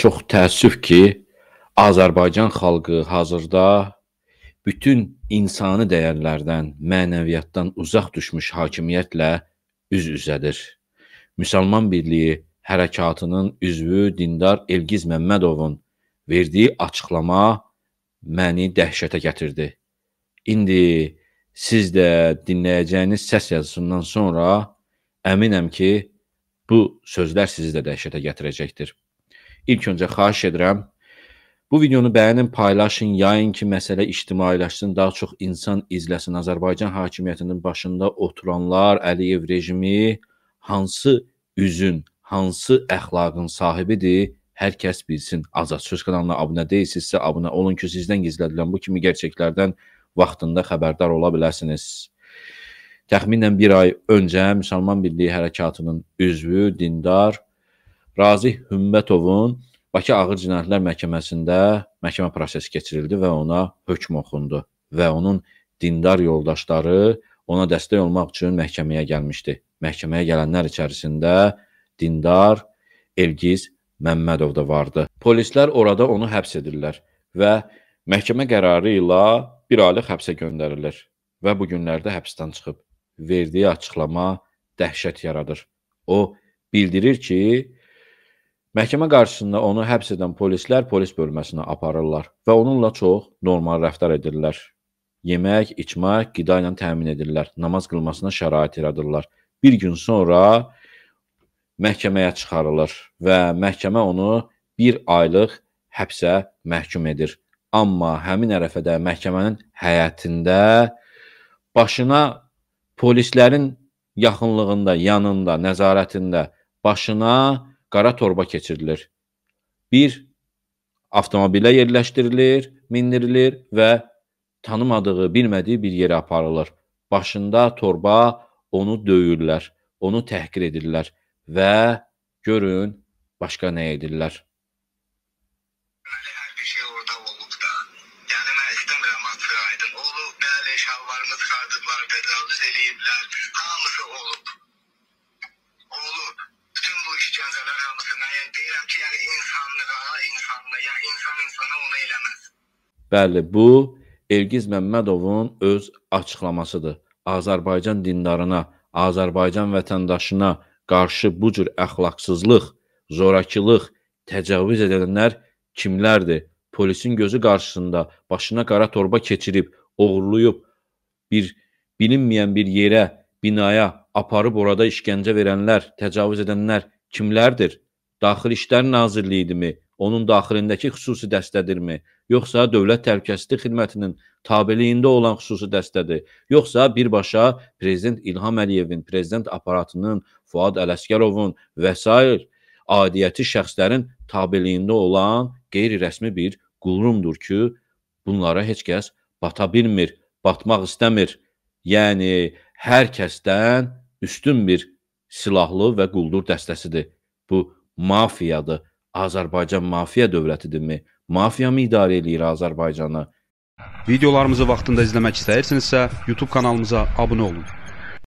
Çox təəssüf ki, Azərbaycan xalqı hazırda bütün insani dəyərlərdən, mənəviyyatdan uzaq düşmüş hakimiyyətlə üz-üzədir. Müsəlman Birliyi hərəkatının üzvü dindar Elgiz Məmmədovun verdiyi açıqlama məni dəhşətə gətirdi. İndi siz də dinləyəcəyiniz səs yazısından sonra əminəm ki, bu sözlər sizi də dəhşətə gətirəcəkdir. İlk öncə xahiş edirəm, bu videonu bəyənin, paylaşın, yayın ki, məsələ ictimailəşsin, daha çox insan izləsin. Azərbaycan hakimiyyətinin başında oturanlar Əliyev rejimi hansı üzün, hansı əxlaqın sahibidir, hər kəs bilsin. Azad Söz kanalına abunə deyilsinizsə, abunə olun ki, sizdən gizlədilən bu kimi gerçəklərdən vaxtında xəbərdar ola biləsiniz. Təxminən bir ay öncə Müsəlman Birliyi Hərəkatının üzvü, dindar, Razi Hümmətovun Bakı Ağır Cinayətlər Məhkəməsində məhkəmə prosesi keçirildi və ona hökm oxundu və onun dindar yoldaşları ona dəstək olmaq üçün məhkəməyə gəlmişdi. Məhkəməyə gələnlər içərisində dindar Elgiz Məmmədov da vardı. Polislər orada onu həbs edirlər və məhkəmə qərarı ilə bir aylıq həbsə göndərilir və bu günlərdə həbsdən çıxıb. Verdiyi açıqlama dəhşət yaradır. O bildirir ki, Məhkəmə qarşısında onu həbs edən polislər polis bölməsinə aparırlar və onunla çox normal rəftar edirlər. Yemək, içmək, qida ilə təmin edirlər, namaz qılmasına şərait yaradırlar. Bir gün sonra məhkəməyə çıxarılır və məhkəmə onu bir aylıq həbsə məhkum edir. Amma həmin ərəfədə məhkəmənin həyətində başına polislərin yaxınlığında, yanında, nəzarətində başına qara torba keçirilir. Bir avtomobilə yerləşdirilir, mindirilir və tanımadığı, bilmədiyi bir yerə aparılır. Başında torba onu döyürlər, onu təhqir edirlər və görün başqa nə edirlər. Yəni olub, bəli, şalvarını çıxardıblar, təcavüz eləyiblər, hamısı olub bu işgəncələr hamısına, yəni deyirəm ki, yəni insanlığa, insanlığa, yəni insan insana onu eləməz. Bəli, bu Elgiz Məmmədovun öz açıqlamasıdır. Azərbaycan dindarına, Azərbaycan vətəndaşına qarşı bu cür əxlaqsızlıq, zorakılıq, təcavüz edənlər kimlərdir? Polisin gözü qarşısında başına qara torba keçirib, oğurluyub bir bilinməyən bir yerə, binaya aparıb orada işgəncə verənlər, təcavüz edənlər kimlərdir? Daxili İşlər Nazirliyidimi? Onun daxilindəki xüsusi dəstədirmi? Yoxsa Dövlət Təhlükəsizlik Xidmətinin tabeliyində olan xüsusi dəstədir? Yoxsa birbaşa prezident İlham Əliyevin, prezident aparatının, Fuad Ələsgərovun və s. adiyyəti şəxslərin tabeliyində olan qeyri-rəsmi bir qurumdur ki, bunlara heç kəs bata bilmir, batmaq istəmir. Yəni hər kəsdən üstün bir silahlı və quldur dəstəsidir. Bu mafiyadır. Azərbaycan mafiya dövlətidirmi? Mafiya mı idarə eləyir Azərbaycanı? Videolarımızı vaxtında izləmək istəyirsinizsə, YouTube kanalımıza abunə olun.